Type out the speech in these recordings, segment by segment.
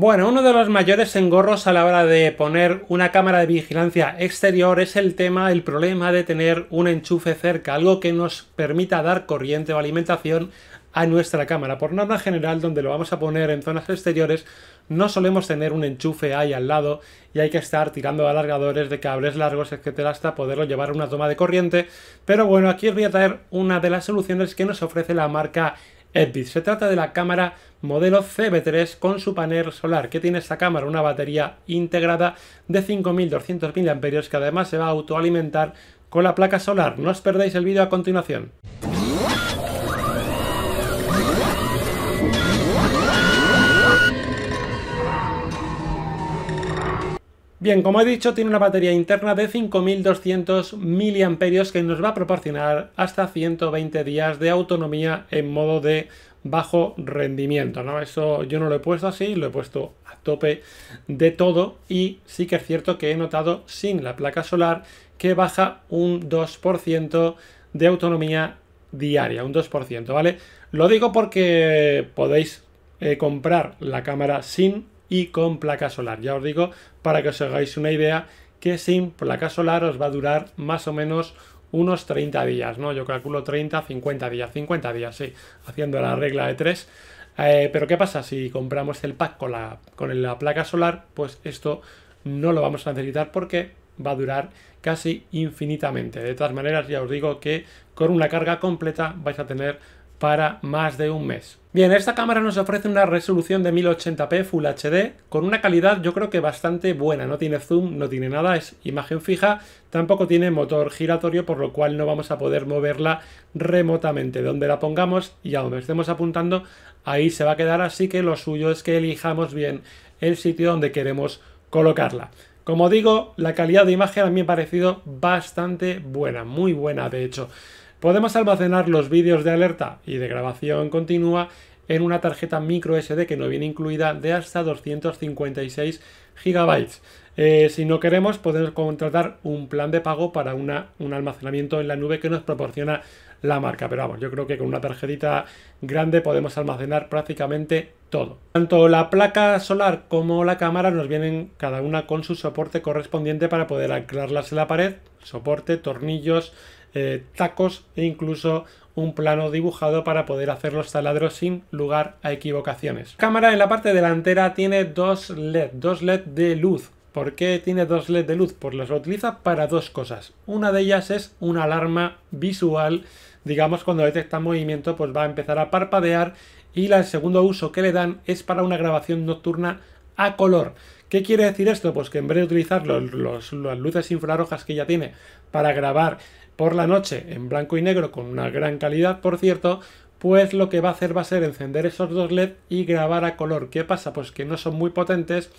Bueno, uno de los mayores engorros a la hora de poner una cámara de vigilancia exterior es el tema, el problema de tener un enchufe cerca, algo que nos permita dar corriente o alimentación a nuestra cámara. Por norma general, donde lo vamos a poner en zonas exteriores, no solemos tener un enchufe ahí al lado y hay que estar tirando alargadores, de cables largos, etc. hasta poderlo llevar a una toma de corriente. Pero bueno, aquí os voy a traer una de las soluciones que nos ofrece la marca se trata de la cámara modelo CB3 con su panel solar que tiene esta cámara una batería integrada de 5200 mAh que además se va a autoalimentar con la placa solar. No os perdáis el vídeo a continuación. Bien, como he dicho, tiene una batería interna de 5200 mAh que nos va a proporcionar hasta 120 días de autonomía en modo de bajo rendimiento, ¿no? Eso yo no lo he puesto así, lo he puesto a tope de todo y sí que es cierto que he notado sin la placa solar que baja un 2% de autonomía diaria, un 2%, ¿vale? Lo digo porque podéis eh, comprar la cámara sin y con placa solar. Ya os digo, para que os hagáis una idea, que sin placa solar os va a durar más o menos unos 30 días, ¿no? Yo calculo 30, 50 días, 50 días, sí, haciendo la regla de 3. Eh, pero ¿qué pasa? Si compramos el pack con la, con la placa solar, pues esto no lo vamos a necesitar porque va a durar casi infinitamente. De todas maneras, ya os digo que con una carga completa vais a tener para más de un mes. Bien, esta cámara nos ofrece una resolución de 1080p Full HD con una calidad yo creo que bastante buena, no tiene zoom, no tiene nada, es imagen fija, tampoco tiene motor giratorio por lo cual no vamos a poder moverla remotamente, donde la pongamos y a donde estemos apuntando ahí se va a quedar, así que lo suyo es que elijamos bien el sitio donde queremos colocarla. Como digo, la calidad de imagen a mí me ha parecido bastante buena, muy buena de hecho. Podemos almacenar los vídeos de alerta y de grabación continua en una tarjeta micro SD que no viene incluida de hasta 256 GB. Eh, si no queremos, podemos contratar un plan de pago para un almacenamiento en la nube que nos proporciona la marca. Pero vamos, yo creo que con una tarjetita grande podemos almacenar prácticamente todo. Tanto la placa solar como la cámara nos vienen cada una con su soporte correspondiente para poder anclarlas en la pared, soporte, tornillos, eh, tacos e incluso un plano dibujado para poder hacer los taladros sin lugar a equivocaciones. Cámara en la parte delantera tiene dos LED, dos LED de luz. ¿Por qué tiene dos LED de luz? Pues los utiliza para dos cosas. Una de ellas es una alarma visual, digamos cuando detecta movimiento pues va a empezar a parpadear y el segundo uso que le dan es para una grabación nocturna a color. ¿Qué quiere decir esto? Pues que en vez de utilizar las luces infrarrojas que ya tiene para grabar por la noche en blanco y negro con una gran calidad, por cierto, pues lo que va a hacer va a ser encender esos dos LED y grabar a color. ¿Qué pasa? Pues que no son muy potentes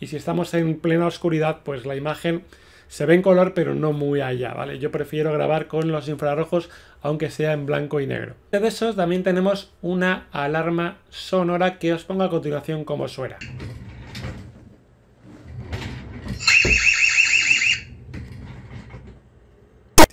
y si estamos en plena oscuridad, pues la imagen se ve en color pero no muy allá, ¿vale? Yo prefiero grabar con los infrarrojos aunque sea en blanco y negro. De esos también tenemos una alarma sonora que os pongo a continuación como suena.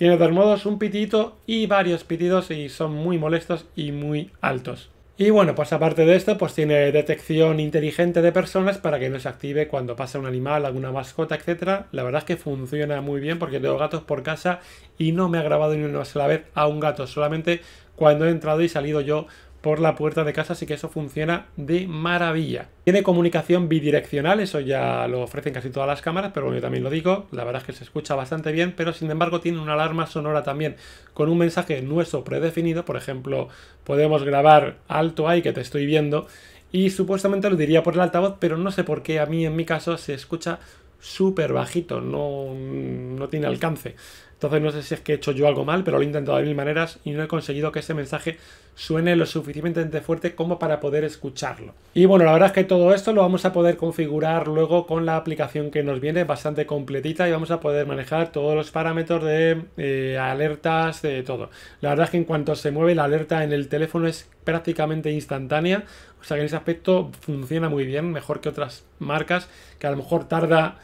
Tiene de modos un pitito y varios pitidos y son muy molestos y muy altos. Y bueno, pues aparte de esto, pues tiene detección inteligente de personas para que no se active cuando pasa un animal, alguna mascota, etc. La verdad es que funciona muy bien porque tengo gatos por casa y no me ha grabado ni una sola vez a un gato, solamente cuando he entrado y salido yo por la puerta de casa, así que eso funciona de maravilla. Tiene comunicación bidireccional, eso ya lo ofrecen casi todas las cámaras, pero bueno, yo también lo digo, la verdad es que se escucha bastante bien, pero sin embargo tiene una alarma sonora también con un mensaje nuestro predefinido, por ejemplo, podemos grabar alto ahí que te estoy viendo y supuestamente lo diría por el altavoz, pero no sé por qué a mí en mi caso se escucha súper bajito, no, no tiene alcance. Entonces no sé si es que he hecho yo algo mal, pero lo he intentado de mil maneras y no he conseguido que ese mensaje suene lo suficientemente fuerte como para poder escucharlo. Y bueno, la verdad es que todo esto lo vamos a poder configurar luego con la aplicación que nos viene bastante completita y vamos a poder manejar todos los parámetros de eh, alertas, de todo. La verdad es que en cuanto se mueve la alerta en el teléfono es prácticamente instantánea, o sea que en ese aspecto funciona muy bien, mejor que otras marcas, que a lo mejor tarda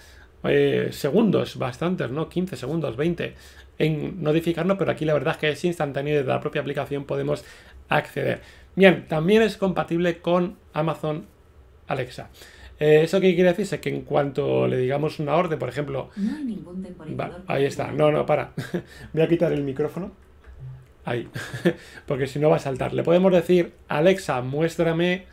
eh, segundos, bastantes, ¿no? 15 segundos, 20 en notificarnos, pero aquí la verdad es que es instantáneo y desde la propia aplicación podemos acceder. Bien, también es compatible con Amazon Alexa. Eh, ¿Eso qué quiere decir? Es que en cuanto le digamos una orden, por ejemplo... No hay ningún ahí está. No, no, para. Voy a quitar el micrófono. Ahí. Porque si no va a saltar. Le podemos decir, Alexa, muéstrame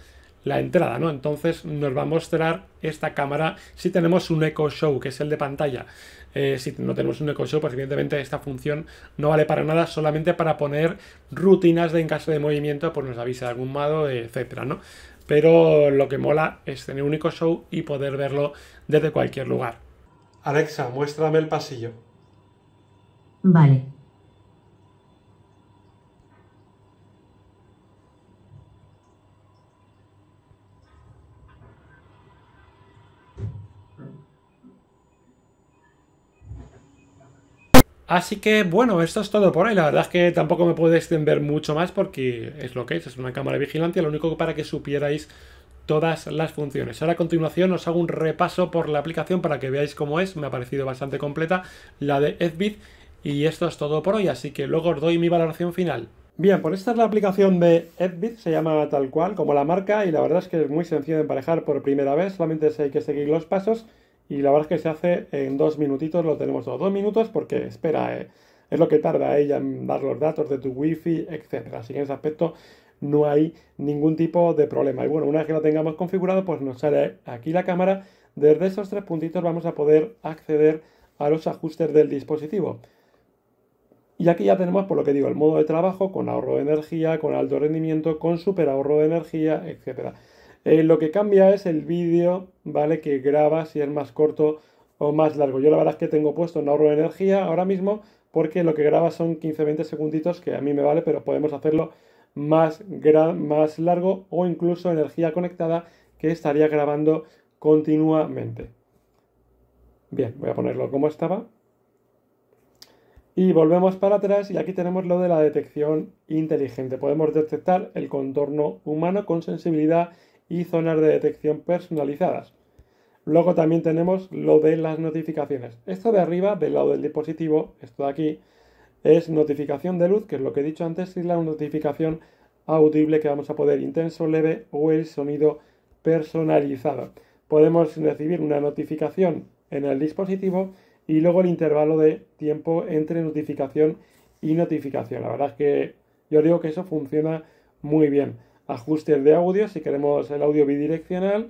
la entrada, ¿no? Entonces nos va a mostrar esta cámara si tenemos un eco Show, que es el de pantalla. Eh, si no tenemos un eco Show, pues evidentemente esta función no vale para nada, solamente para poner rutinas de en de movimiento, pues nos avisa de algún modo, etcétera, ¿no? Pero lo que mola es tener un Echo Show y poder verlo desde cualquier lugar. Alexa, muéstrame el pasillo. Vale. Así que bueno, esto es todo por hoy. La verdad es que tampoco me puedo extender mucho más porque es lo que es, es una cámara vigilante, lo único para que supierais todas las funciones. Ahora a continuación os hago un repaso por la aplicación para que veáis cómo es, me ha parecido bastante completa la de Edbit y esto es todo por hoy, así que luego os doy mi valoración final. Bien, pues esta es la aplicación de Edbit, se llama tal cual como la marca y la verdad es que es muy sencillo de emparejar por primera vez, solamente hay que seguir los pasos y la verdad es que se hace en dos minutitos, lo tenemos Dos minutos porque, espera, eh, es lo que tarda ella en dar los datos de tu wifi, etc. Así que en ese aspecto no hay ningún tipo de problema. Y bueno, una vez que lo tengamos configurado, pues nos sale aquí la cámara. Desde esos tres puntitos vamos a poder acceder a los ajustes del dispositivo. Y aquí ya tenemos, por lo que digo, el modo de trabajo con ahorro de energía, con alto rendimiento, con super ahorro de energía, etcétera. Eh, lo que cambia es el vídeo, ¿vale? Que graba si es más corto o más largo. Yo la verdad es que tengo puesto un ahorro de energía ahora mismo porque lo que graba son 15-20 segunditos que a mí me vale, pero podemos hacerlo más, más largo o incluso energía conectada que estaría grabando continuamente. Bien, voy a ponerlo como estaba. Y volvemos para atrás y aquí tenemos lo de la detección inteligente. Podemos detectar el contorno humano con sensibilidad y zonas de detección personalizadas. Luego también tenemos lo de las notificaciones. Esto de arriba, del lado del dispositivo, esto de aquí, es notificación de luz, que es lo que he dicho antes, es la notificación audible que vamos a poder intenso, leve o el sonido personalizado. Podemos recibir una notificación en el dispositivo y luego el intervalo de tiempo entre notificación y notificación. La verdad es que yo digo que eso funciona muy bien ajustes de audio, si queremos el audio bidireccional.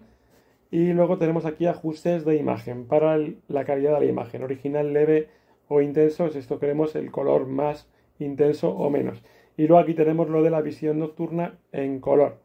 Y luego tenemos aquí ajustes de imagen para la calidad de la imagen, original, leve o intenso, Si esto queremos el color más intenso o menos. Y luego aquí tenemos lo de la visión nocturna en color.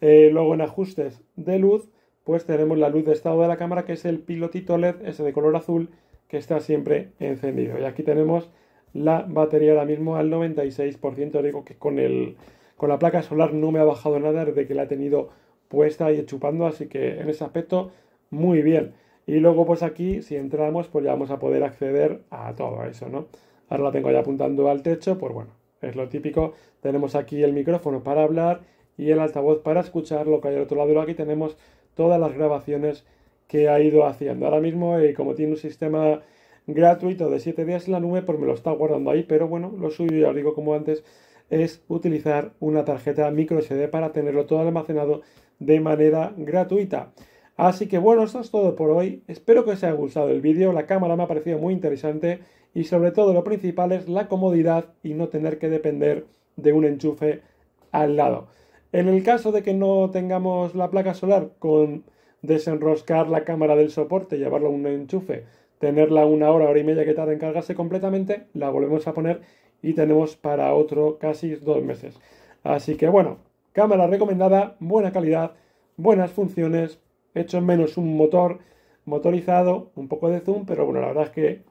Eh, luego en ajustes de luz, pues tenemos la luz de estado de la cámara, que es el pilotito LED, ese de color azul, que está siempre encendido. Y aquí tenemos la batería ahora mismo al 96%, digo que con el con la placa solar no me ha bajado nada desde que la he tenido puesta y chupando, así que en ese aspecto muy bien. Y luego pues aquí, si entramos, pues ya vamos a poder acceder a todo eso, ¿no? Ahora la tengo ya apuntando al techo, pues bueno, es lo típico. Tenemos aquí el micrófono para hablar y el altavoz para escuchar lo que hay al otro lado. Aquí tenemos todas las grabaciones que ha ido haciendo. Ahora mismo, eh, como tiene un sistema gratuito de 7 días en la nube, pues me lo está guardando ahí, pero bueno, lo suyo ya os digo como antes es utilizar una tarjeta micro SD para tenerlo todo almacenado de manera gratuita. Así que bueno, eso es todo por hoy. Espero que os haya gustado el vídeo. La cámara me ha parecido muy interesante y sobre todo lo principal es la comodidad y no tener que depender de un enchufe al lado. En el caso de que no tengamos la placa solar con desenroscar la cámara del soporte, llevarlo a un enchufe, tenerla una hora, hora y media que tarda en cargarse completamente, la volvemos a poner y tenemos para otro casi dos meses. Así que bueno, cámara recomendada, buena calidad, buenas funciones, hecho menos un motor motorizado, un poco de zoom, pero bueno, la verdad es que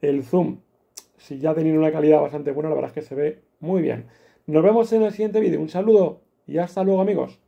el zoom, si ya tenido una calidad bastante buena, la verdad es que se ve muy bien. Nos vemos en el siguiente vídeo, un saludo y hasta luego amigos.